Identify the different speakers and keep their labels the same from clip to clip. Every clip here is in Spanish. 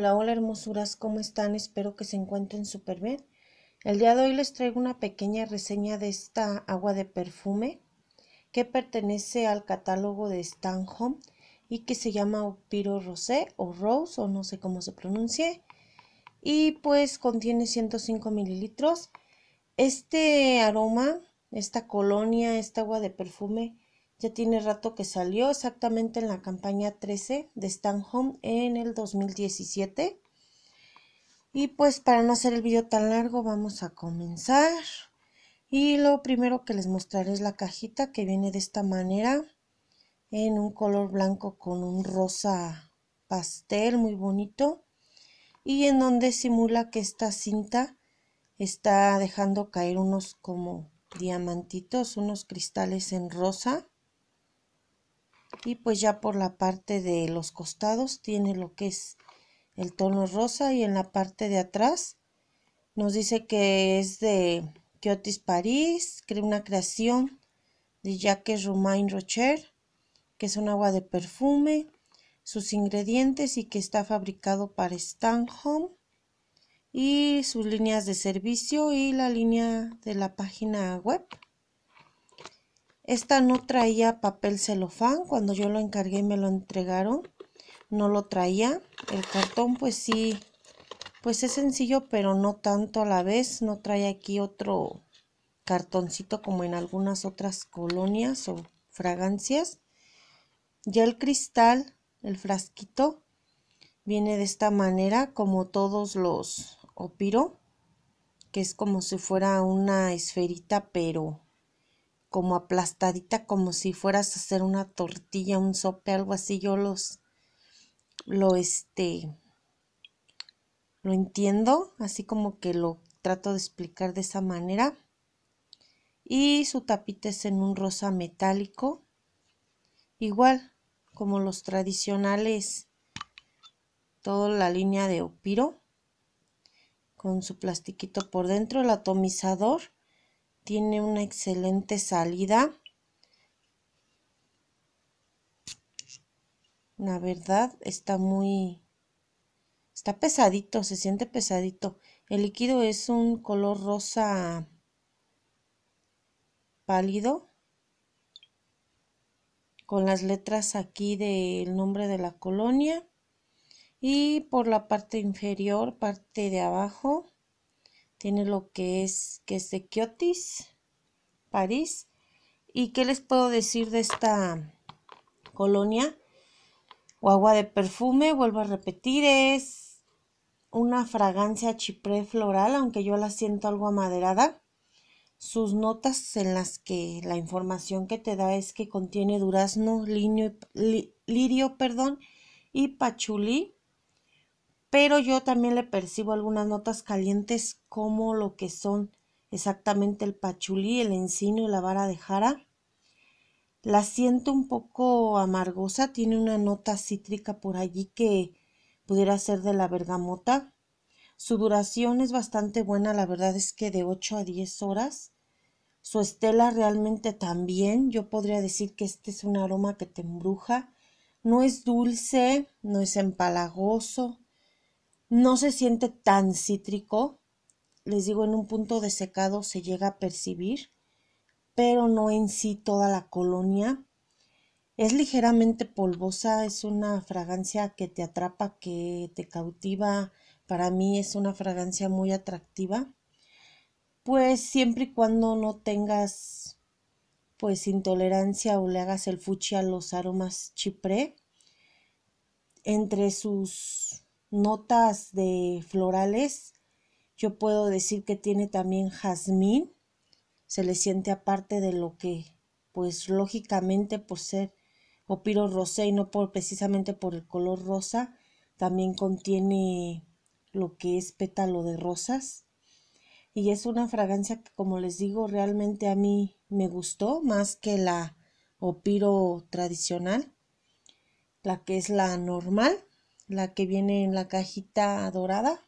Speaker 1: Hola, hola hermosuras, ¿cómo están? Espero que se encuentren súper bien. El día de hoy les traigo una pequeña reseña de esta agua de perfume que pertenece al catálogo de Home y que se llama Piro Rosé o Rose o no sé cómo se pronuncie. Y pues contiene 105 mililitros. Este aroma, esta colonia, esta agua de perfume ya tiene rato que salió, exactamente en la campaña 13 de Home en el 2017. Y pues para no hacer el video tan largo vamos a comenzar. Y lo primero que les mostraré es la cajita que viene de esta manera. En un color blanco con un rosa pastel muy bonito. Y en donde simula que esta cinta está dejando caer unos como diamantitos, unos cristales en rosa y pues ya por la parte de los costados tiene lo que es el tono rosa y en la parte de atrás nos dice que es de Kiotis París, crea una creación de Jacques Romain Rocher, que es un agua de perfume, sus ingredientes y que está fabricado para Stanhome y sus líneas de servicio y la línea de la página web. Esta no traía papel celofán. Cuando yo lo encargué me lo entregaron, no lo traía. El cartón pues sí, pues es sencillo, pero no tanto a la vez. No trae aquí otro cartoncito como en algunas otras colonias o fragancias. Ya el cristal, el frasquito, viene de esta manera como todos los opiro, que es como si fuera una esferita, pero como aplastadita, como si fueras a hacer una tortilla, un sope, algo así. Yo los, lo este, lo entiendo, así como que lo trato de explicar de esa manera. Y su tapita es en un rosa metálico, igual como los tradicionales, toda la línea de opiro, con su plastiquito por dentro, el atomizador tiene una excelente salida. La verdad está muy... Está pesadito, se siente pesadito. El líquido es un color rosa pálido con las letras aquí del nombre de la colonia y por la parte inferior, parte de abajo, tiene lo que es, que es de Kiotis, París. ¿Y qué les puedo decir de esta colonia? O agua de perfume, vuelvo a repetir, es una fragancia chipre floral, aunque yo la siento algo amaderada. Sus notas en las que la información que te da es que contiene durazno, lirio, lirio perdón, y pachulí pero yo también le percibo algunas notas calientes como lo que son exactamente el pachulí, el encino y la vara de jara. La siento un poco amargosa, tiene una nota cítrica por allí que pudiera ser de la bergamota. Su duración es bastante buena, la verdad es que de 8 a 10 horas. Su estela realmente también, yo podría decir que este es un aroma que te embruja. No es dulce, no es empalagoso, no se siente tan cítrico, les digo, en un punto de secado se llega a percibir, pero no en sí toda la colonia. Es ligeramente polvosa, es una fragancia que te atrapa, que te cautiva. Para mí es una fragancia muy atractiva. Pues siempre y cuando no tengas pues intolerancia o le hagas el fuchi a los aromas chipre, Entre sus notas de florales, yo puedo decir que tiene también jazmín, se le siente aparte de lo que, pues lógicamente por ser opiro rosé y no por precisamente por el color rosa, también contiene lo que es pétalo de rosas. Y es una fragancia que, como les digo, realmente a mí me gustó más que la opiro tradicional, la que es la normal la que viene en la cajita dorada.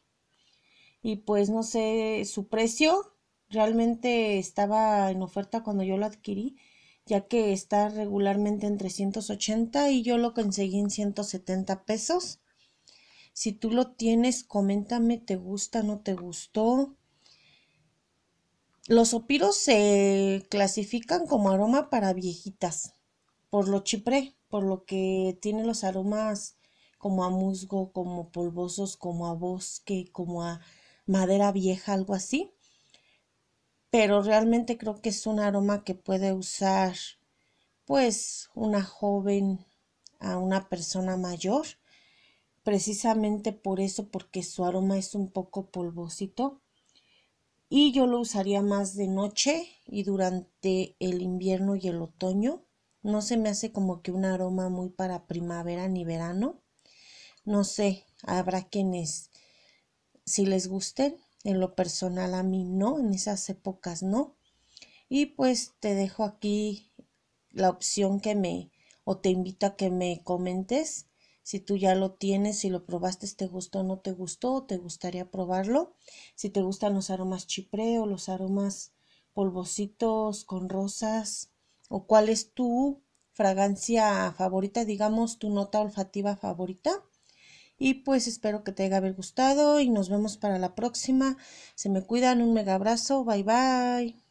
Speaker 1: Y pues no sé, su precio realmente estaba en oferta cuando yo lo adquirí, ya que está regularmente en 380 y yo lo conseguí en 170 pesos. Si tú lo tienes, coméntame, ¿te gusta, no te gustó? Los opiros se clasifican como aroma para viejitas, por lo chipre, por lo que tiene los aromas como a musgo, como polvosos, como a bosque, como a madera vieja, algo así. Pero realmente creo que es un aroma que puede usar pues una joven a una persona mayor, precisamente por eso, porque su aroma es un poco polvosito. Y yo lo usaría más de noche y durante el invierno y el otoño. No se me hace como que un aroma muy para primavera ni verano. No sé, habrá quienes si les gusten, en lo personal a mí no, en esas épocas no. Y pues te dejo aquí la opción que me o te invito a que me comentes si tú ya lo tienes, si lo probaste, te gustó o no te gustó, o te gustaría probarlo. Si te gustan los aromas chipre o los aromas polvositos con rosas, o cuál es tu fragancia favorita, digamos tu nota olfativa favorita. Y pues espero que te haya gustado y nos vemos para la próxima. Se me cuidan, un mega abrazo, bye bye.